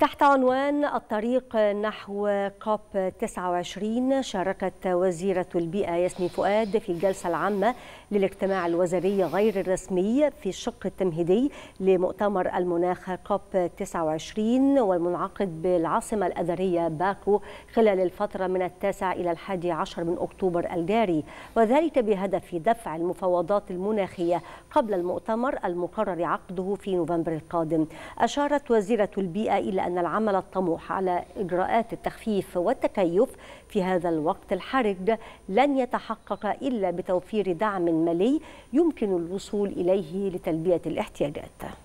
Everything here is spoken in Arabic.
تحت عنوان الطريق نحو كوب 29 شاركت وزيرة البيئة ياسمين فؤاد في الجلسة العامة للاجتماع الوزاري غير الرسمي في الشق التمهيدي لمؤتمر المناخ كوب 29 والمنعقد بالعاصمة الأذرية باكو خلال الفترة من التاسع إلى الحادي عشر من أكتوبر الجاري وذلك بهدف دفع المفاوضات المناخية قبل المؤتمر المقرر عقده في نوفمبر القادم أشارت وزيرة البيئة إلى أن العمل الطموح على إجراءات التخفيف والتكيف في هذا الوقت الحرج لن يتحقق إلا بتوفير دعم مالي يمكن الوصول إليه لتلبية الاحتياجات